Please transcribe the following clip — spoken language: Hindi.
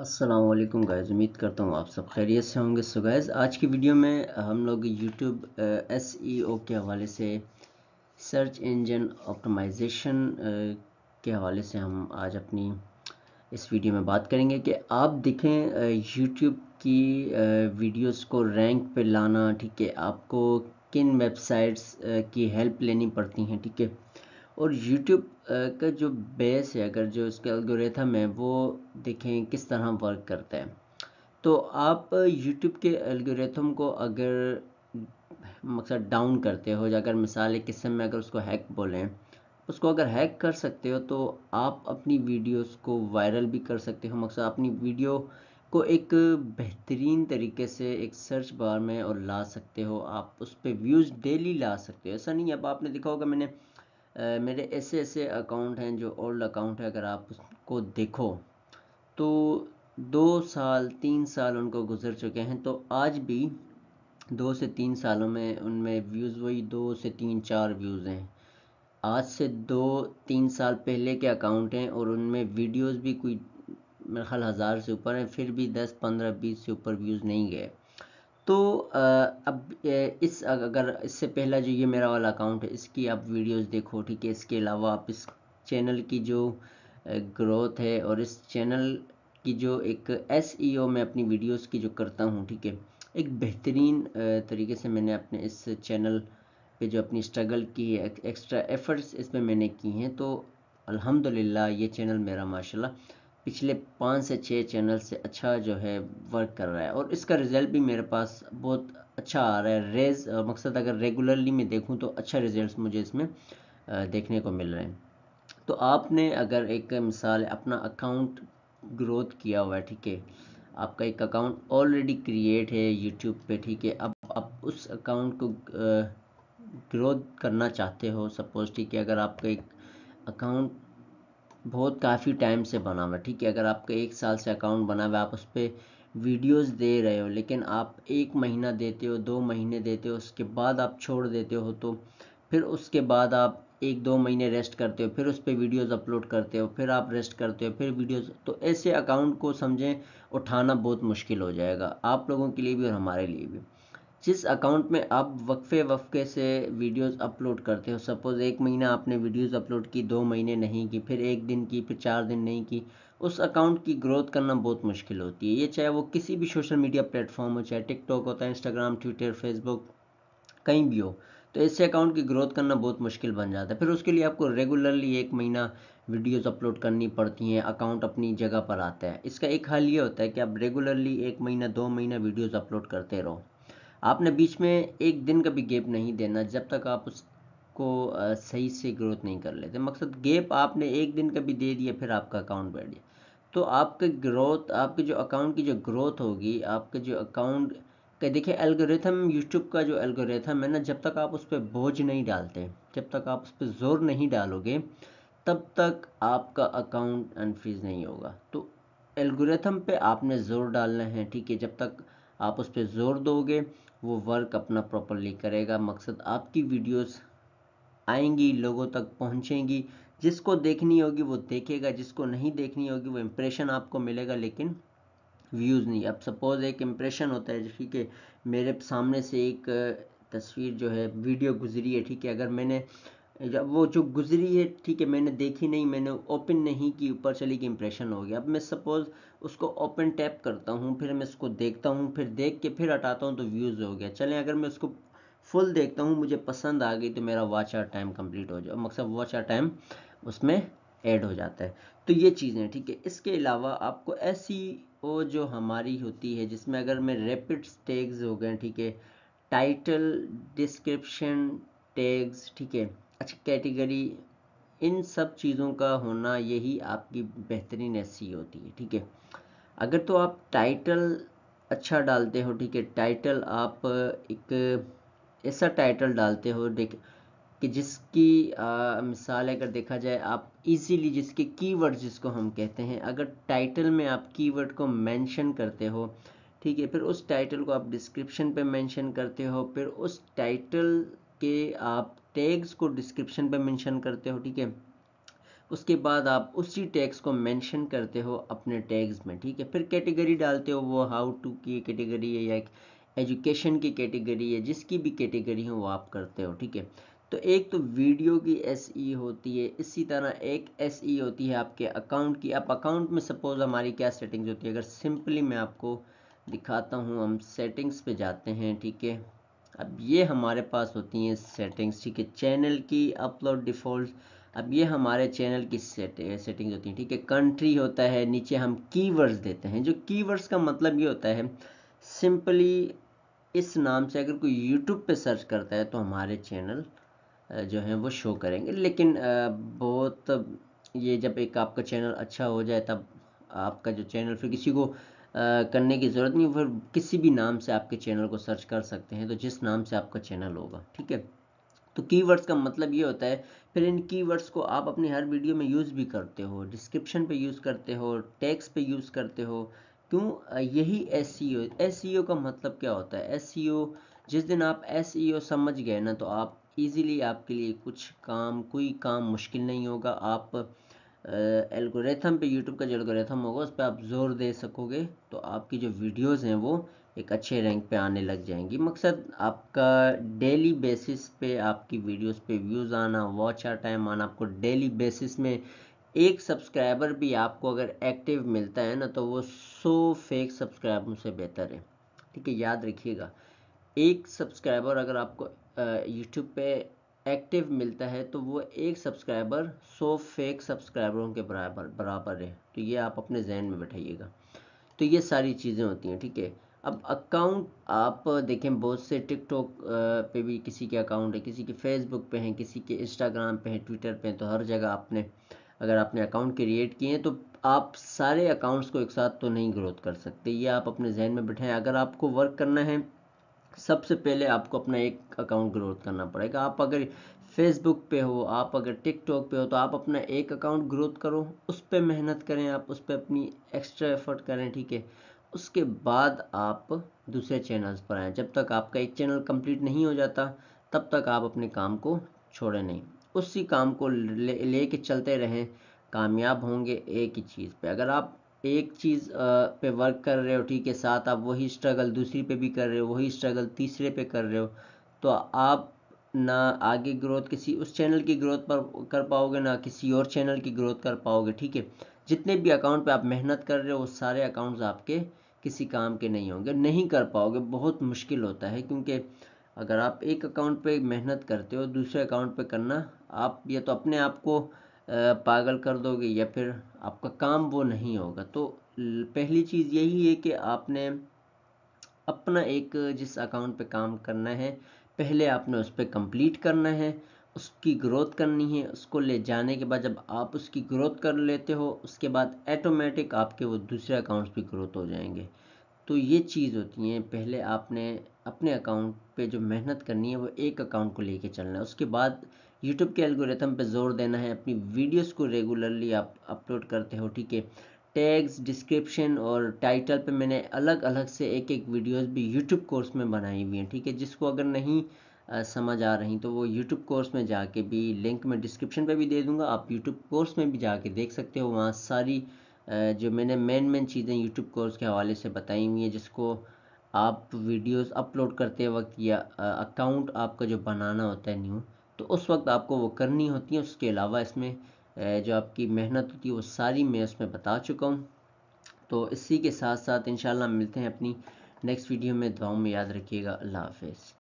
असलम गैज़ उम्मीद करता हूँ आप सब खैरियत से होंगे सो गैज़ आज की वीडियो में हम लोग यूट्यूब एस e के हवाले से सर्च इंजन ऑप्टमाइजेशन के हवाले से हम आज अपनी इस वीडियो में बात करेंगे कि आप देखें यूट्यूब की वीडियोस को रैंक पे लाना ठीक है आपको किन वेबसाइट्स की हेल्प लेनी पड़ती हैं ठीक है और यूट्यूब का जो बेस है अगर जो उसका एल्गोरिथम है वो देखें किस तरह वर्क करता है तो आप यूट्यूब के एल्गोरिथम को अगर मकसद डाउन करते हो या अगर मिसाल एक किस्म में अगर उसको हैक बोलें उसको अगर हैक कर सकते हो तो आप अपनी वीडियोस को वायरल भी कर सकते हो मकसद अपनी वीडियो को एक बेहतरीन तरीके से एक सर्च बार में और ला सकते हो आप उस पर व्यूज़ डेली ला सकते हो ऐसा नहीं अब आपने देखा होगा मैंने मेरे ऐसे ऐसे अकाउंट हैं जो ओल्ड अकाउंट है अगर आप उसको देखो तो दो साल तीन साल उनको गुजर चुके हैं तो आज भी दो से तीन सालों में उनमें व्यूज़ वही दो से तीन चार व्यूज़ हैं आज से दो तीन साल पहले के अकाउंट हैं और उनमें वीडियोस भी कोई मेरे ख्याल हज़ार से ऊपर हैं फिर भी दस पंद्रह बीस से ऊपर व्यूज़ नहीं गए तो अब इस अगर इससे पहला जो ये मेरा वाला अकाउंट है इसकी आप वीडियोस देखो ठीक है इसके अलावा आप इस चैनल की जो ग्रोथ है और इस चैनल की जो एक एस e में अपनी वीडियोस की जो करता हूँ ठीक है एक बेहतरीन तरीके से मैंने अपने इस चैनल पे जो अपनी स्ट्रगल की है एक्स्ट्रा एफर्ट्स इसमें मैंने की हैं तो अलहमदिल्ला ये चैनल मेरा माशा पिछले पाँच से छः चैनल से अच्छा जो है वर्क कर रहा है और इसका रिज़ल्ट भी मेरे पास बहुत अच्छा आ रहा है रेज मकसद अगर रेगुलरली मैं देखूँ तो अच्छा रिज़ल्ट मुझे इसमें देखने को मिल रहे हैं तो आपने अगर एक मिसाल अपना अकाउंट ग्रोथ किया हुआ है ठीक है आपका एक अकाउंट ऑलरेडी क्रिएट है यूट्यूब पे ठीक है अब आप उस अकाउंट को ग्रोथ करना चाहते हो सपोज ठीक है अगर आपका एक अकाउंट बहुत काफ़ी टाइम से बना हुआ ठीक है अगर आपका एक साल से अकाउंट बना हुआ आप उस पर वीडियोस दे रहे हो लेकिन आप एक महीना देते हो दो महीने देते हो उसके बाद आप छोड़ देते हो तो फिर उसके बाद आप एक दो महीने रेस्ट करते हो फिर उस पर वीडियोस अपलोड करते हो फिर आप रेस्ट करते हो फिर वीडियोस तो ऐसे अकाउंट को समझें उठाना बहुत मुश्किल हो जाएगा आप लोगों के लिए भी और हमारे लिए भी जिस अकाउंट में आप वक्फे वक्फे से वीडियोस अपलोड करते हो सपोज़ एक महीना आपने वीडियोस अपलोड की दो महीने नहीं की फिर एक दिन की फिर चार दिन नहीं की उस अकाउंट की ग्रोथ करना बहुत मुश्किल होती है ये चाहे वो किसी भी सोशल मीडिया प्लेटफॉर्म हो चाहे टिकटॉक होता है इंस्टाग्राम ट्विटर फेसबुक कहीं भी हो तो इससे अकाउंट की ग्रोथ करना बहुत मुश्किल बन जाता है फिर उसके लिए आपको रेगुलरली एक महीना वीडियोस अपलोड करनी पड़ती हैं अकाउंट अपनी जगह पर आता है इसका एक हल ये होता है कि आप रेगुलरली एक महीना दो महीना वीडियोस अपलोड करते रहो आपने बीच में एक दिन का भी गेप नहीं देना जब तक आप उसको सही से ग्रोथ नहीं कर लेते मकसद गेप आपने एक दिन का भी दे दिया फिर आपका अकाउंट बैठ गया तो आपके ग्रोथ आपके जो अकाउंट की जो ग्रोथ होगी आपके जो अकाउंट के देखिए एल्गोरिथम यूट्यूब का जो एल्गोरिथम है ना जब तक आप उस पर बोझ नहीं डालते जब तक आप उस पर ज़ोर नहीं डालोगे तब तक आपका अकाउंट अनफ्रीज नहीं होगा तो एल्गोरिथम पे आपने ज़ोर डालना है ठीक है जब तक आप उस पर ज़ोर दोगे वो वर्क अपना प्रॉपरली करेगा मकसद आपकी वीडियोस आएंगी लोगों तक पहुंचेंगी जिसको देखनी होगी वो देखेगा जिसको नहीं देखनी होगी वो इम्प्रेशन आपको मिलेगा लेकिन व्यूज़ नहीं अब सपोज़ एक इम्प्रेशन होता है ठीक है मेरे सामने से एक तस्वीर जो है वीडियो गुजरी है ठीक है अगर मैंने जब वो जो गुजरी है ठीक है मैंने देखी नहीं मैंने ओपन नहीं की ऊपर चली कि इम्प्रेशन हो गया अब मैं सपोज़ उसको ओपन टैप करता हूँ फिर मैं उसको देखता हूँ फिर देख के फिर हटाता हूँ तो व्यूज़ हो गया चलें अगर मैं उसको फुल देखता हूँ मुझे पसंद आ गई तो मेरा वॉच आर टाइम कम्प्लीट हो जाए मकसद वॉच आर टाइम उसमें ऐड हो जाता है तो ये चीज़ें ठीक है इसके अलावा आपको ऐसी ओ जो हमारी होती है जिसमें अगर मैं रेपिड टैग्स हो गए ठीक है टाइटल डिस्क्रिप्शन टैग्स ठीक है अच्छा कैटेगरी इन सब चीज़ों का होना यही आपकी बेहतरीन एस e होती है ठीक है अगर तो आप टाइटल अच्छा डालते हो ठीक है टाइटल आप एक ऐसा टाइटल डालते हो देख कि जिसकी आ, मिसाल अगर देखा जाए आप इजीली जिसके कीवर्ड जिसको हम कहते हैं अगर टाइटल में आप कीवर्ड को मेंशन करते हो ठीक है फिर उस टाइटल को आप डिस्क्रिप्शन पे मेंशन करते हो फिर उस टाइटल के आप टैग्स को डिस्क्रिप्शन पे मेंशन करते हो ठीक है उसके बाद आप उसी टैग्स को मेंशन करते हो अपने टैग्स में ठीक है फिर कैटेगरी डालते हो वो हाउ टू की कैटेगरी है या एजुकेशन की कैटेगरी है जिसकी भी कैटेगरी हो वो आप करते हो ठीक है तो एक तो वीडियो की एस e होती है इसी तरह एक एस e होती है आपके अकाउंट की आप अकाउंट में सपोज हमारी क्या सेटिंग्स होती है अगर सिंपली मैं आपको दिखाता हूँ हम सेटिंग्स पे जाते हैं ठीक है अब ये हमारे पास होती हैं सेटिंग्स ठीक है चैनल की अपलोड डिफ़ॉल्ट अब ये हमारे चैनल की सेट सेटिंग्स eh, होती हैं ठीक है कंट्री होता है नीचे हम कीवर्ड्स देते हैं जो कीवर्ड्स का मतलब ये होता है सिंपली इस नाम से अगर कोई यूट्यूब पे सर्च करता है तो हमारे चैनल eh, जो है वो शो करेंगे लेकिन eh, बहुत ये जब एक आपका चैनल अच्छा हो जाए तब आपका जो चैनल फिर किसी को करने की ज़रूरत नहीं फिर किसी भी नाम से आपके चैनल को सर्च कर सकते हैं तो जिस नाम से आपका चैनल होगा ठीक है तो कीवर्ड्स का मतलब ये होता है फिर इन कीवर्ड्स को आप अपनी हर वीडियो में यूज़ भी करते हो डिस्क्रिप्शन पे यूज़ करते हो टैक्स पे यूज़ करते हो क्यों यही एस सी e e का मतलब क्या होता है एस e जिस दिन आप एस समझ गए ना तो आप इजीली आपके लिए कुछ काम कोई काम मुश्किल नहीं होगा आप एल्गोरिथम पे यूट्यूब का जो एल्गोरिथम होगा उस पर आप जोर दे सकोगे तो आपकी जो वीडियोस हैं वो एक अच्छे रैंक पे आने लग जाएंगी मकसद आपका डेली बेसिस पे आपकी वीडियोस पे व्यूज़ आना वॉच आर टाइम आना आपको डेली बेसिस में एक सब्सक्राइबर भी आपको अगर एक्टिव मिलता है ना तो वो सो फेक सब्सक्राइबर से बेहतर है ठीक है याद रखिएगा एक सब्सक्राइबर अगर आपको यूट्यूब पे एक्टिव मिलता है तो वो एक सब्सक्राइबर सौ फेक सब्सक्राइबरों के बराबर बराबर है तो ये आप अपने जहन में बैठाइएगा तो ये सारी चीज़ें होती हैं ठीक है अब अकाउंट आप देखें बहुत से टिकटॉक पे भी किसी के अकाउंट है किसी के फेसबुक पे हैं किसी के इंस्टाग्राम पे हैं ट्विटर पे हैं तो हर जगह आपने अगर आपने अकाउंट क्रिएट किए हैं तो आप सारे अकाउंट्स को एक साथ तो नहीं ग्रोथ कर सकते ये आप अपने जहन में बैठाएं अगर आपको वर्क करना है सबसे पहले आपको अपना एक अकाउंट ग्रोथ करना पड़ेगा आप अगर फेसबुक पे हो आप अगर टिकटॉक पे हो तो आप अपना एक अकाउंट ग्रोथ करो उस पर मेहनत करें आप उस पर अपनी एक्स्ट्रा एफर्ट करें ठीक है उसके बाद आप दूसरे चैनल्स पर आएँ जब तक आपका एक चैनल कंप्लीट नहीं हो जाता तब तक आप अपने काम को छोड़ें नहीं उसी काम को ले, ले के चलते रहें कामयाब होंगे एक ही चीज़ पे अगर आप एक चीज़ पे वर्क कर रहे हो ठीक है साथ आप वही स्ट्रगल दूसरी पे भी कर रहे हो वही स्ट्रगल तीसरे पे कर रहे हो तो आप ना आगे ग्रोथ किसी उस चैनल की ग्रोथ पर कर पाओगे ना किसी और चैनल की ग्रोथ कर पाओगे ठीक है जितने भी अकाउंट पे आप मेहनत कर रहे हो वो सारे अकाउंट्स आपके किसी काम के नहीं होंगे नहीं कर पाओगे बहुत मुश्किल होता है क्योंकि अगर आप एक अकाउंट पे मेहनत करते हो दूसरे अकाउंट पे करना आप या तो अपने आप को पागल कर दोगे या फिर आपका काम वो नहीं होगा तो पहली चीज़ यही है कि आपने अपना एक जिस अकाउंट पे काम करना है पहले आपने उस पर कंप्लीट करना है उसकी ग्रोथ करनी है उसको ले जाने के बाद जब आप उसकी ग्रोथ कर लेते हो उसके बाद ऐटोमेटिक आपके वो दूसरे अकाउंट्स भी ग्रोथ हो जाएंगे तो ये चीज़ होती है पहले आपने अपने अकाउंट पे जो मेहनत करनी है वो एक अकाउंट को लेके चलना है उसके बाद यूट्यूब के एल्गोरिथम पे जोर देना है अपनी वीडियोस को रेगुलरली आप अपलोड करते हो ठीक है टैग्स डिस्क्रिप्शन और टाइटल पे मैंने अलग अलग से एक एक वीडियोस भी यूट्यूब कोर्स में बनाई हुई हैं ठीक है जिसको अगर नहीं आ, समझ आ रही तो वो यूट्यूब कोर्स में जाके भी लिंक में डिस्क्रिप्शन पर भी दे दूँगा आप यूट्यूब कोर्स में भी जाके देख सकते हो वहाँ सारी जो मैंने मेन मेन चीज़ें यूट्यूब कोर्स के हवाले से बताई हुई हैं जिसको आप वीडियोस अपलोड करते वक्त या अकाउंट आपका जो बनाना होता है न्यू तो उस वक्त आपको वो करनी होती है उसके अलावा इसमें जो आपकी मेहनत होती है वो सारी मैं उसमें बता चुका हूँ तो इसी के साथ साथ इन मिलते हैं अपनी नेक्स्ट वीडियो में दुआओं में याद रखिएगा अल्लाह हाफिज़